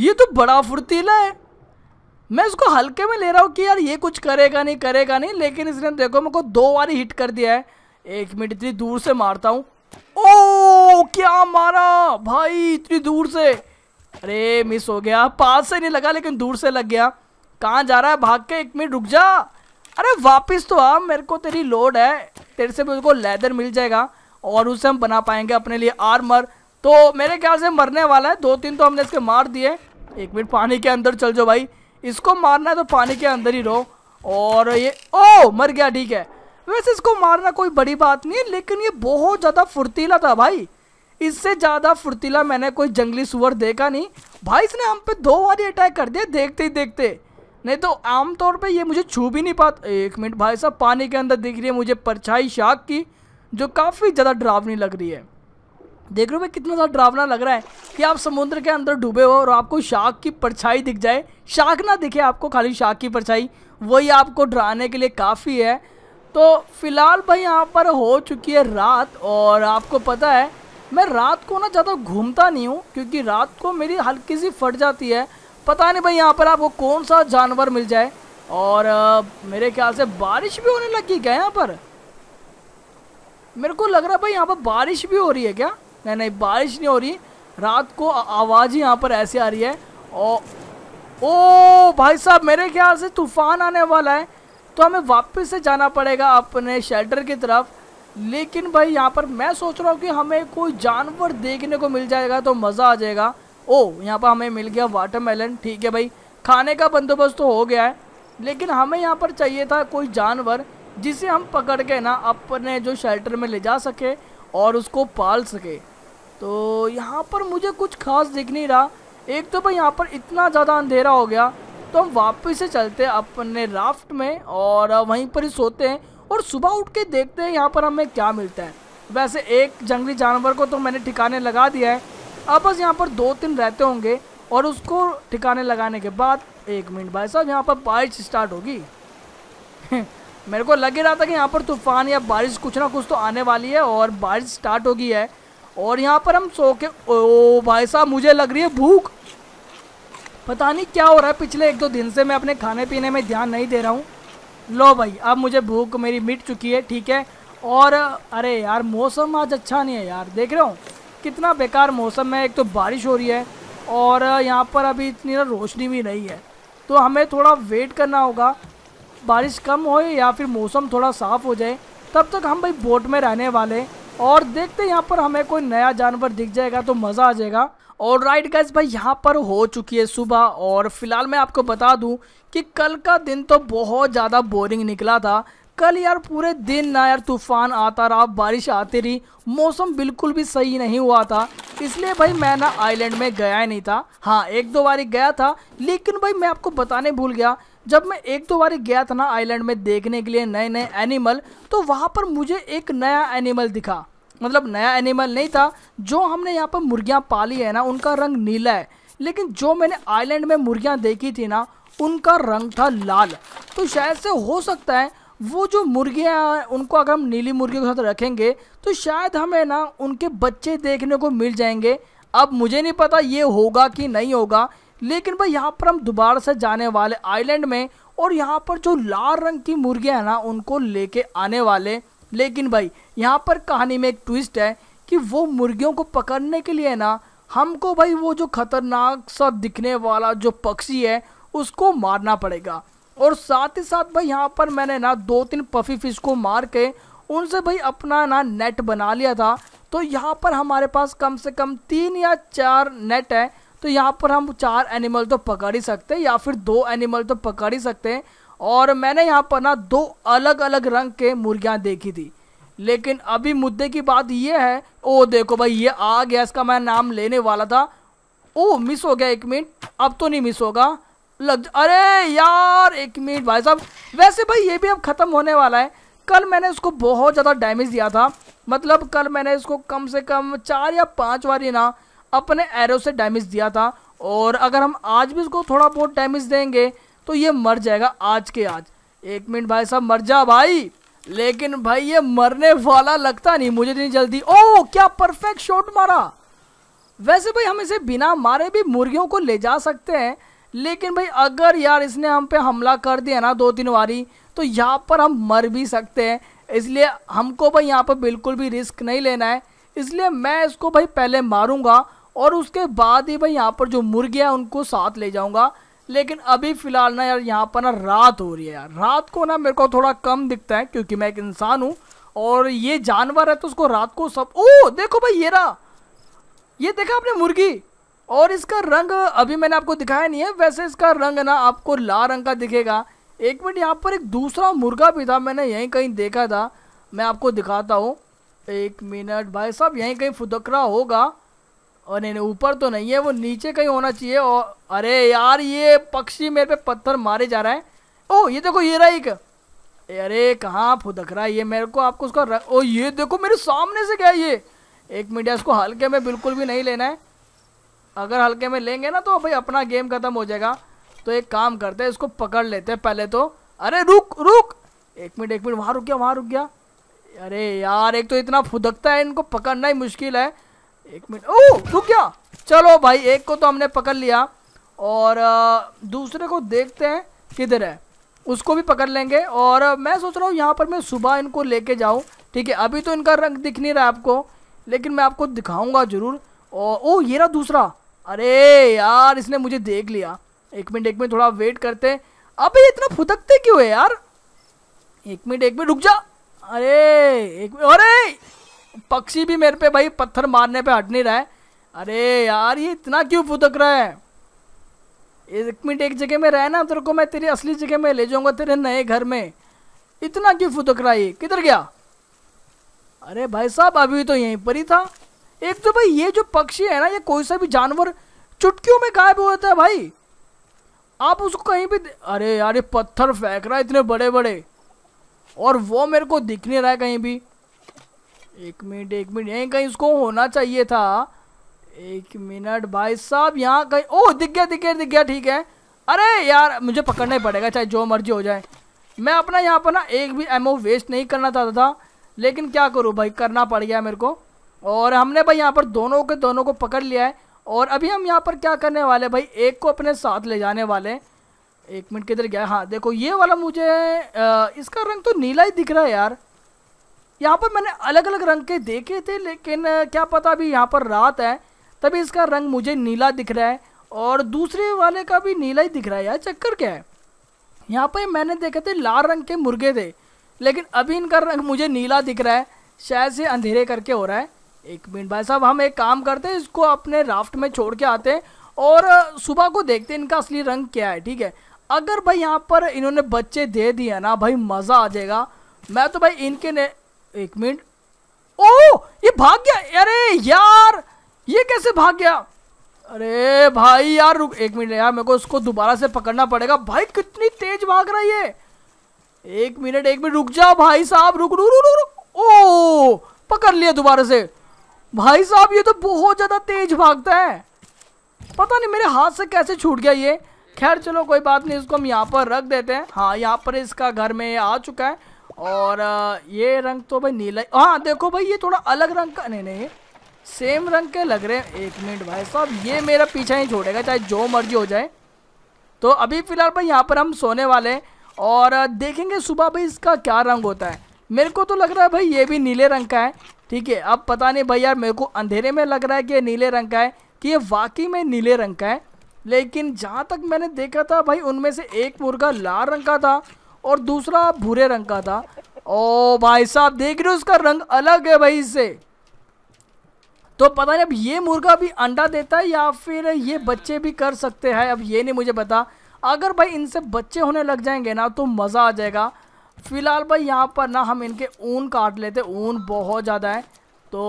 [SPEAKER 1] ये तो बड़ा फुर्तीला है मैं इसको हल्के में ले रहा हूँ कि यार ये कुछ करेगा नहीं करेगा नहीं लेकिन इसने देखो मेरे को दो बार हिट कर दिया है एक मिनट इतनी दूर से मारता हूँ ओ क्या मारा भाई इतनी दूर से अरे मिस हो गया पास से नहीं लगा लेकिन दूर से लग गया कहाँ जा रहा है भाग के एक मिनट रुक जा अरे वापस तो आ मेरे को तेरी लोड है तेरे से को लेदर मिल जाएगा और उसे हम बना पाएंगे अपने लिए आर्मर तो मेरे ख्याल से मरने वाला है दो तीन तो हमने इसके मार दिए एक मिनट पानी के अंदर चल जाओ भाई इसको मारना है तो पानी के अंदर ही रहो और ये ओ मर गया ठीक है वैसे इसको मारना कोई बड़ी बात नहीं है लेकिन ये बहुत ज़्यादा फुर्तीला था भाई इससे ज़्यादा फुर्तीला मैंने कोई जंगली सुअर देखा नहीं भाई इसने हम पे दो बार अटैक कर दिया देखते ही देखते नहीं तो आमतौर पे ये मुझे छू भी नहीं पाता एक मिनट भाई साहब पानी के अंदर दिख रही है मुझे परछाई शाख की जो काफ़ी ज़्यादा डरावनी लग रही है देख रहे हो कितना ज़्यादा डरावना लग रहा है कि आप समुद्र के अंदर डूबे हो और आपको शाख की परछाई दिख जाए शाख ना दिखे आपको खाली शाख की परछाई वही आपको डराने के लिए काफ़ी है तो फ़िलहाल भाई यहाँ पर हो चुकी है रात और आपको पता है मैं रात को ना ज़्यादा घूमता नहीं हूँ क्योंकि रात को मेरी हल्की सी फट जाती है पता नहीं भाई यहाँ पर आपको कौन सा जानवर मिल जाए और आ, मेरे ख्याल से बारिश भी होने लगी क्या यहाँ पर मेरे को लग रहा है भाई यहाँ पर बारिश भी हो रही है क्या नहीं नहीं बारिश नहीं हो रही रात को आवाज़ ही यहाँ पर ऐसे आ रही है और ओ भाई साहब मेरे ख्याल से तूफान आने वाला है तो हमें वापस से जाना पड़ेगा अपने शेल्टर की तरफ लेकिन भाई यहाँ पर मैं सोच रहा हूँ कि हमें कोई जानवर देखने को मिल जाएगा तो मज़ा आ जाएगा ओ यहाँ पर हमें मिल गया वाटरमेलन ठीक है भाई खाने का बंदोबस्त तो हो गया है लेकिन हमें यहाँ पर चाहिए था कोई जानवर जिसे हम पकड़ के ना अपने जो शेल्टर में ले जा सके और उसको पाल सके तो यहाँ पर मुझे कुछ खास दिख नहीं रहा एक तो भाई यहाँ पर इतना ज़्यादा अंधेरा हो गया तो हम वापस से चलते हैं अपने राफ्ट में और वहीं पर ही सोते हैं और सुबह उठ के देखते हैं यहाँ पर हमें क्या मिलता है वैसे एक जंगली जानवर को तो मैंने ठिकाने लगा दिया है अब बस यहाँ पर दो तीन रहते होंगे और उसको ठिकाने लगाने के बाद एक मिनट भाई साहब यहाँ पर बारिश स्टार्ट होगी मेरे को लग ही रहा था कि यहाँ पर तूफान या बारिश कुछ ना कुछ तो आने वाली है और बारिश स्टार्ट होगी है और यहाँ पर हम सो के ओ भाई साहब मुझे लग रही है भूख पता नहीं क्या हो रहा है पिछले एक दो दिन से मैं अपने खाने पीने में ध्यान नहीं दे रहा हूँ लो भाई अब मुझे भूख मेरी मिट चुकी है ठीक है और अरे यार मौसम आज अच्छा नहीं है यार देख रहे हो कितना बेकार मौसम है एक तो बारिश हो रही है और यहाँ पर अभी इतनी ना रोशनी भी नहीं है तो हमें थोड़ा वेट करना होगा बारिश कम हो या फिर मौसम थोड़ा साफ़ हो जाए तब तक हम भाई बोट में रहने वाले और देखते यहाँ पर हमें कोई नया जानवर दिख जाएगा तो मज़ा आ जाएगा और राइट गैस भाई यहाँ पर हो चुकी है सुबह और फिलहाल मैं आपको बता दूँ कि कल का दिन तो बहुत ज़्यादा बोरिंग निकला था कल यार पूरे दिन ना यार तूफान आता रहा बारिश आती रही मौसम बिल्कुल भी सही नहीं हुआ था इसलिए भाई मैं ना आइलैंड में गया ही नहीं था हाँ एक दो बारी गया था लेकिन भाई मैं आपको बताने भूल गया जब मैं एक दो बारी गया था ना आइलैंड में देखने के लिए नए नए एनिमल तो वहाँ पर मुझे एक नया एनिमल दिखा मतलब नया एनिमल नहीं था जो हमने यहाँ पर मुर्गियाँ पाली है ना उनका रंग नीला है लेकिन जो मैंने आइलैंड में मुर्गियाँ देखी थी ना उनका रंग था लाल तो शायद से हो सकता है वो जो मुर्गियाँ उनको अगर हम नीली मुर्गियों के साथ रखेंगे तो शायद हमें ना उनके बच्चे देखने को मिल जाएंगे अब मुझे नहीं पता ये होगा कि नहीं होगा लेकिन भाई यहाँ पर हम दोबारा से जाने वाले आइलैंड में और यहाँ पर जो लाल रंग की मुर्गियाँ हैं ना उनको लेके आने वाले लेकिन भाई यहाँ पर कहानी में एक ट्विस्ट है कि वो मुर्गियों को पकड़ने के लिए ना हमको भाई वो जो खतरनाक सा दिखने वाला जो पक्षी है उसको मारना पड़ेगा और साथ ही साथ भाई यहाँ पर मैंने ना दो तीन पफी फिश को मार के उनसे भाई अपना ना नेट बना लिया था तो यहाँ पर हमारे पास कम से कम तीन या चार नेट है तो यहाँ पर हम चार एनिमल तो पकड़ ही सकते हैं या फिर दो एनिमल तो पकड़ ही सकते हैं और मैंने यहाँ पर ना दो अलग अलग रंग के मुर्गियाँ देखी थी लेकिन अभी मुद्दे की बात यह है ओ देखो भाई ये आ गया इसका मैं नाम लेने वाला था ओ मिस हो गया एक मिनट अब तो नहीं मिस होगा लग अरे यार एक मिनट भाई साहब वैसे भाई ये भी अब ख़त्म होने वाला है कल मैंने इसको बहुत ज़्यादा डैमेज दिया था मतलब कल मैंने इसको कम से कम चार या पाँच बार ना अपने एरो से डैमेज दिया था और अगर हम आज भी इसको थोड़ा बहुत डैमेज देंगे तो ये मर जाएगा आज के आज एक मिनट भाई साहब मर जा भाई लेकिन भाई ये मरने वाला लगता नहीं मुझे नहीं जल्दी ओ क्या परफेक्ट शॉट मारा वैसे भाई हम इसे बिना मारे भी मुर्गियों को ले जा सकते हैं लेकिन भाई अगर यार इसने हम पे हमला कर दिया ना दो तीन बारी तो यहाँ पर हम मर भी सकते हैं इसलिए हमको भाई यहाँ पर बिल्कुल भी रिस्क नहीं लेना है इसलिए मैं इसको भाई पहले मारूंगा और उसके बाद ही भाई यहाँ पर जो मुर्गियाँ उनको साथ ले जाऊँगा लेकिन अभी फिलहाल ना यार यहाँ पर ना रात हो रही है यार रात को ना मेरे को थोड़ा कम दिखता है क्योंकि मैं एक इंसान हूँ और ये जानवर है तो उसको रात को सब ओ देखो भाई ये रहा ये देखा आपने मुर्गी और इसका रंग अभी मैंने आपको दिखाया नहीं है वैसे इसका रंग ना आपको लाल रंग का दिखेगा एक मिनट यहाँ पर एक दूसरा मुर्गा भी था मैंने यहीं कहीं देखा था मैं आपको दिखाता हूँ एक मिनट भाई साहब यहीं कहीं फुदकरा होगा और नहीं ऊपर तो नहीं है वो नीचे कहीं होना चाहिए और अरे यार ये पक्षी मेरे पे पत्थर मारे जा रहा है ओ ये देखो ये रहा एक अरे कहाँ फुदक रहा है ये मेरे को आपको उसका ओ ये देखो मेरे सामने से क्या ये एक मिनट इसको हल्के में बिल्कुल भी नहीं लेना है अगर हल्के में लेंगे ना तो भाई अपना गेम ख़त्म हो जाएगा तो एक काम करते हैं इसको पकड़ लेते हैं पहले तो अरे रुक रुक एक मिनट एक मिनट वहाँ रुक गया वहाँ रुक गया अरे यार एक तो इतना फुदकता है इनको पकड़ना ही मुश्किल है एक मिनट ओ रुक गया चलो भाई एक को तो हमने पकड़ लिया और दूसरे को देखते हैं किधर है उसको भी पकड़ लेंगे और मैं सोच रहा हूँ यहाँ पर मैं सुबह इनको लेके जाऊँ ठीक है अभी तो इनका रंग दिख नहीं रहा आपको लेकिन मैं आपको दिखाऊंगा ज़रूर और ओ ये रहा दूसरा अरे यार इसने मुझे देख लिया एक मिनट एक मिनट थोड़ा वेट करते हैं अबे इतना फुदकते क्यों है यार एक मिनट एक मिनट रुक जा अरे एक मिनट अरे पक्षी भी मेरे पे भाई पत्थर मारने पे हट नहीं रहा है अरे यार ये इतना क्यों फुदक रहा है एक मिनट एक जगह में रहना तेरे को मैं तेरी असली जगह में ले जाऊंगा तेरे नए घर में इतना क्यों फुदक रहा है ये किधर गया अरे भाई साहब अभी तो यहीं पर ही था एक तो भाई ये जो पक्षी है ना ये कोई सा भी जानवर चुटकियों में गायब हो जाता है भाई आप उसको कहीं भी अरे यार ये पत्थर फेंक रहा है इतने बड़े बड़े और वो मेरे को दिख नहीं रहा है कहीं भी एक मिनट एक मिनट यहीं कहीं उसको होना चाहिए था एक मिनट भाई साहब यहाँ कहीं ओह दिख गया दिख गया दिख गया ठीक है अरे यार मुझे पकड़ना ही पड़ेगा चाहे जो मर्जी हो जाए मैं अपना यहाँ पर ना एक भी एमओ वेस्ट नहीं करना चाहता था, लेकिन क्या करूँ भाई करना पड़ गया मेरे को और हमने भाई यहाँ पर दोनों के दोनों को पकड़ लिया है और अभी हम यहाँ पर क्या करने वाले भाई एक को अपने साथ ले जाने वाले एक मिनट किधर गया हाँ देखो ये वाला मुझे आ, इसका रंग तो नीला ही दिख रहा है यार यहाँ पर मैंने अलग अलग रंग के देखे थे लेकिन क्या पता अभी यहाँ पर रात है तभी इसका रंग मुझे नीला दिख रहा है और दूसरे वाले का भी नीला ही दिख रहा है यार चक्कर क्या है यहाँ पर मैंने देखे थे लाल रंग के मुर्गे थे लेकिन अभी इनका रंग मुझे नीला दिख रहा है शायद से अंधेरे करके हो रहा है एक मिनट भाई साहब हम एक काम करते हैं इसको अपने राफ्ट में छोड़ के आते हैं और सुबह को देखते हैं इनका असली रंग क्या है ठीक है अगर भाई यहाँ पर इन्होंने बच्चे दे दिए ना भाई मज़ा आ जाएगा मैं तो भाई इनके एक मिनट ओ ये भाग गया अरे यार ये कैसे भाग गया अरे भाई यार रुक एक मिनट यार मेरे को उसको दोबारा से पकड़ना पड़ेगा भाई कितनी तेज भाग रही है एक मिनट एक मिनट रुक जाओ भाई साहब रुक रुक रुक रुक, रुक। ओ पकड़ लिया दोबारा से भाई साहब ये तो बहुत ज़्यादा तेज भागता है पता नहीं मेरे हाथ से कैसे छूट गया ये खैर चलो कोई बात नहीं इसको हम यहाँ पर रख देते हैं हाँ यहाँ पर इसका घर में आ चुका है और ये रंग तो भाई नीला हाँ देखो भाई ये थोड़ा अलग रंग का नहीं नहीं सेम रंग के लग रहे हैं एक मिनट भाई साहब ये मेरा पीछा ही छोड़ेगा चाहे जो मर्जी हो जाए तो अभी फ़िलहाल भाई यहाँ पर हम सोने वाले हैं और देखेंगे सुबह भाई इसका क्या रंग होता है मेरे को तो लग रहा है भाई ये भी नीले रंग का है ठीक है अब पता नहीं भाई यार मेरे को अंधेरे में लग रहा है कि ये नीले रंग का है कि ये वाकई में नीले रंग का है लेकिन जहाँ तक मैंने देखा था भाई उनमें से एक मुर्गा लाल रंग का था और दूसरा भूरे रंग का था ओ भाई साहब देख रहे हो उसका रंग अलग है भाई इससे तो पता नहीं अब ये मुर्गा भी अंडा देता है या फिर ये बच्चे भी कर सकते हैं अब ये नहीं मुझे पता अगर भाई इनसे बच्चे होने लग जाएंगे ना तो मज़ा आ जाएगा फ़िलहाल भाई यहाँ पर ना हम इनके ऊन काट लेते ऊन बहुत ज़्यादा है तो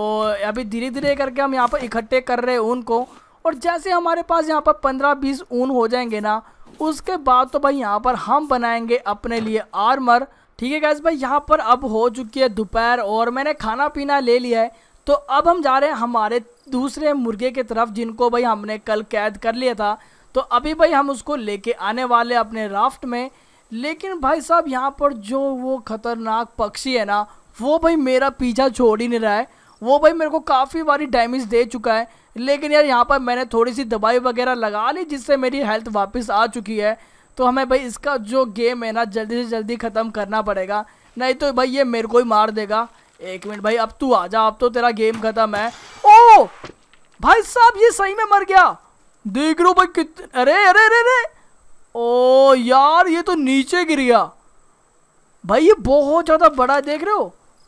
[SPEAKER 1] अभी धीरे धीरे करके हम यहाँ पर इकट्ठे कर रहे हैं ऊन को और जैसे हमारे पास यहाँ पर पंद्रह बीस ऊन हो जाएंगे ना उसके बाद तो भाई यहाँ पर हम बनाएंगे अपने लिए आर्मर ठीक है गैस भाई यहाँ पर अब हो चुकी है दोपहर और मैंने खाना पीना ले लिया है तो अब हम जा रहे हैं हमारे दूसरे मुर्गे की तरफ जिनको भाई हमने कल कैद कर लिया था तो अभी भाई हम उसको लेके आने वाले अपने राफ्ट में लेकिन भाई साहब यहाँ पर जो वो खतरनाक पक्षी है ना वो भाई मेरा पीछा छोड़ ही नहीं रहा है वो भाई मेरे को काफ़ी बारी डैमेज दे चुका है लेकिन यार यहाँ पर मैंने थोड़ी सी दवाई वगैरह लगा ली जिससे मेरी हेल्थ वापस आ चुकी है तो हमें भाई इसका जो गेम है ना जल्दी से जल्दी ख़त्म करना पड़ेगा नहीं तो भाई ये मेरे को ही मार देगा एक मिनट भाई अब तू आ जा अब तो तेरा गेम ख़त्म है ओ भाई साहब ये सही में मर गया देख रो भाई कित अरे अरे अरे अरे ओ यार ये तो नीचे गिर गया भाई ये बहुत ज़्यादा बड़ा है देख रहे हो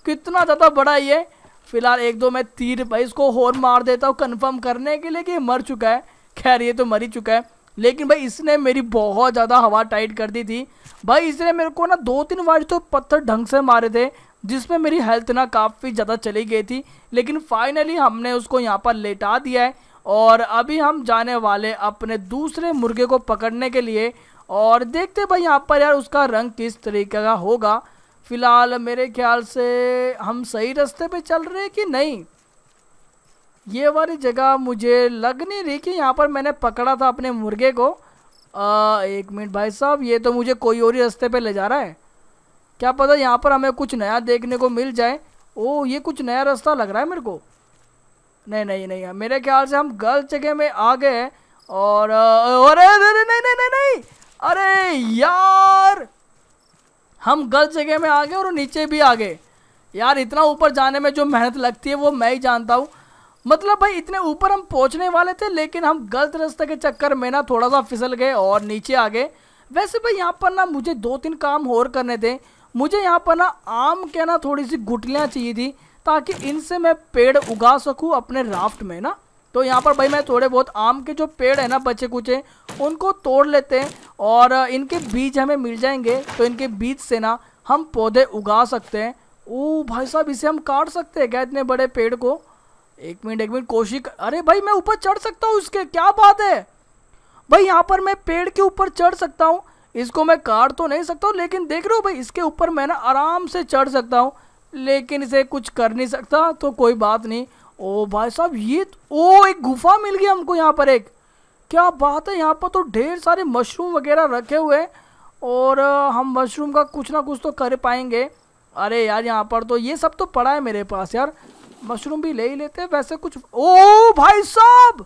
[SPEAKER 1] कितना ज़्यादा बड़ा ये फिलहाल एक दो मैं तीर भाई इसको होर मार देता हूँ कंफर्म करने के लिए कि मर चुका है खैर ये तो मर ही चुका है लेकिन भाई इसने मेरी बहुत ज़्यादा हवा टाइट कर दी थी भाई इसने मेरे को ना दो तीन बार तो पत्थर ढंग से मारे थे जिसमें मेरी हेल्थ ना काफ़ी ज़्यादा चली गई थी लेकिन फाइनली हमने उसको यहाँ पर लेटा दिया है और अभी हम जाने वाले अपने दूसरे मुर्गे को पकड़ने के लिए और देखते भाई यहाँ पर यार उसका रंग किस तरीके का होगा फिलहाल मेरे ख्याल से हम सही रास्ते पे चल रहे हैं कि नहीं ये वाली जगह मुझे लग नहीं रही कि यहाँ पर मैंने पकड़ा था अपने मुर्गे को आ, एक मिनट भाई साहब ये तो मुझे कोई और ही रास्ते पे ले जा रहा है क्या पता यहाँ पर हमें कुछ नया देखने को मिल जाए ओ ये कुछ नया रास्ता लग रहा है मेरे को नहीं नहीं नहीं मेरे ख्याल से हम गलत जगह में आ गए और अरे नहीं नहीं नहीं नहीं अरे यार हम गलत जगह में आ गए और नीचे भी आ गए यार इतना ऊपर जाने में जो मेहनत लगती है वो मैं ही जानता हूँ मतलब भाई इतने ऊपर हम पहुँचने वाले थे लेकिन हम गलत रास्ते के चक्कर में ना थोड़ा सा फिसल गए और नीचे आ गए वैसे भाई यहाँ पर ना मुझे दो तीन काम और करने थे मुझे यहाँ पर ना आम के ना थोड़ी सी गुटलियाँ चाहिए थी ताकि इनसे मैं पेड़ उगा सकूँ अपने राफ्ट में ना तो यहाँ पर भाई मैं थोड़े बहुत आम के जो पेड़ है ना बचे कुचे उनको तोड़ लेते हैं और इनके बीज हमें मिल जाएंगे तो इनके बीज से ना हम पौधे उगा सकते हैं ओ भाई साहब इसे हम काट सकते हैं क्या इतने बड़े पेड़ को एक मिनट एक मिनट कोशिश अरे भाई मैं ऊपर चढ़ सकता हूँ इसके क्या बात है भाई यहाँ पर मैं पेड़ के ऊपर चढ़ सकता हूँ इसको मैं काट तो नहीं सकता हूँ लेकिन देख रहे हो भाई इसके ऊपर मैं ना आराम से चढ़ सकता हूँ लेकिन इसे कुछ कर नहीं सकता तो कोई बात नहीं ओ भाई साहब ये तो- ओ एक गुफा मिल गई हमको यहाँ पर एक क्या बात है यहाँ पर तो ढेर सारे मशरूम वगैरह रखे हुए हैं और हम मशरूम का कुछ ना कुछ तो कर पाएंगे अरे यार यहाँ पर तो ये सब तो पड़ा है मेरे पास यार मशरूम भी ले ही लेते हैं वैसे कुछ ओ भाई साहब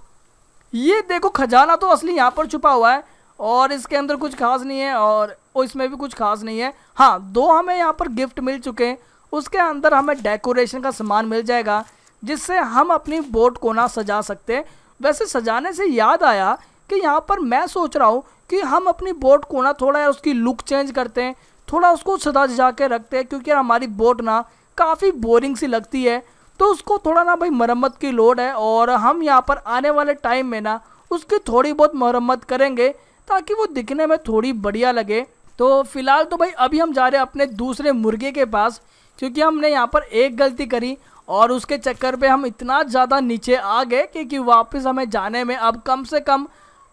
[SPEAKER 1] ये देखो खजाना तो असली यहाँ पर छुपा हुआ है और इसके अंदर कुछ खास नहीं है और इसमें भी कुछ खास नहीं है हाँ दो हमें यहाँ पर गिफ्ट मिल चुके हैं उसके अंदर हमें डेकोरेशन का सामान मिल जाएगा जिससे हम अपनी बोट को ना सजा सकते वैसे सजाने से याद आया कि यहाँ पर मैं सोच रहा हूँ कि हम अपनी बोट को ना थोड़ा यार उसकी लुक चेंज करते हैं थोड़ा उसको सजा सजा के रखते हैं क्योंकि हमारी बोट ना काफ़ी बोरिंग सी लगती है तो उसको थोड़ा ना भाई मरम्मत की लोड है और हम यहाँ पर आने वाले टाइम में ना उसकी थोड़ी बहुत मरम्मत करेंगे ताकि वो दिखने में थोड़ी बढ़िया लगे तो फिलहाल तो भाई अभी हम जा रहे हैं अपने दूसरे मुर्गे के पास क्योंकि हमने यहाँ पर एक गलती करी और उसके चक्कर पे हम इतना ज़्यादा नीचे आ गए कि, कि वापस हमें जाने में अब कम से कम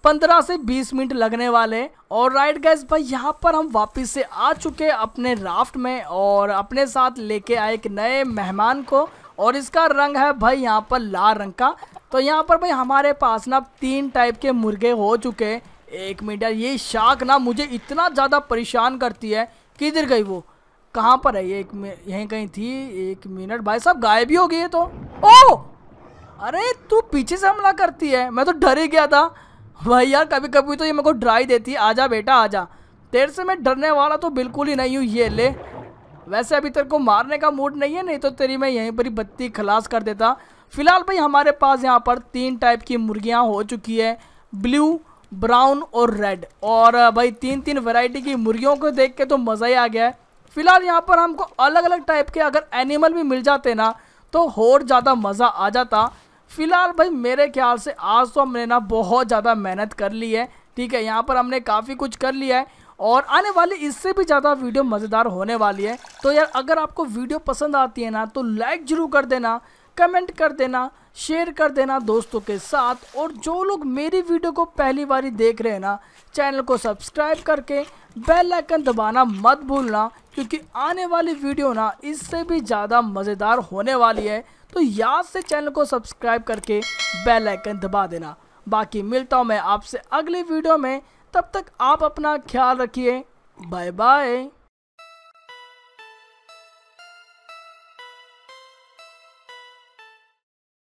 [SPEAKER 1] पंद्रह से बीस मिनट लगने वाले और राइट गैस भाई यहाँ पर हम वापस से आ चुके अपने राफ्ट में और अपने साथ लेके आए एक नए मेहमान को और इसका रंग है भाई यहाँ पर लाल रंग का तो यहाँ पर भाई हमारे पास ना तीन टाइप के मुर्गे हो चुके हैं एक मिनट ये शाक ना मुझे इतना ज़्यादा परेशान करती है किधर गई वो कहाँ पर है ये एक यहीं कहीं थी एक मिनट भाई साहब गायब ही हो गई है तो ओ अरे तू पीछे से हमला करती है मैं तो डर ही गया था भाई यार कभी कभी तो ये मेरे को ड्राई देती है आ बेटा आ तेरे से मैं डरने वाला तो बिल्कुल ही नहीं हूँ ये ले वैसे अभी तेरे को मारने का मूड नहीं है नहीं तो तेरी मैं यहीं पर ही बत्ती खलास कर देता फिलहाल भाई हमारे पास यहाँ पर तीन टाइप की मुर्गियाँ हो चुकी है ब्लू ब्राउन और रेड और भाई तीन तीन वैरायटी की मुर्गियों को देख के तो मज़ा ही आ गया है फिलहाल यहाँ पर हमको अलग अलग टाइप के अगर एनिमल भी मिल जाते ना तो और ज़्यादा मज़ा आ जाता फिलहाल भाई मेरे ख्याल से आज तो हमने ना बहुत ज़्यादा मेहनत कर ली है ठीक है यहाँ पर हमने काफ़ी कुछ कर लिया है और आने वाली इससे भी ज़्यादा वीडियो मज़ेदार होने वाली है तो यार अगर आपको वीडियो पसंद आती है ना तो लाइक ज़रूर कर देना कमेंट कर देना शेयर कर देना दोस्तों के साथ और जो लोग मेरी वीडियो को पहली बारी देख रहे हैं ना चैनल को सब्सक्राइब करके बेल आइकन दबाना मत भूलना क्योंकि आने वाली वीडियो ना इससे भी ज़्यादा मज़ेदार होने वाली है तो याद से चैनल को सब्सक्राइब करके बेल आइकन दबा देना बाकी मिलता हूँ मैं आपसे अगली वीडियो में तब तक आप अपना ख्याल रखिए बाय बाय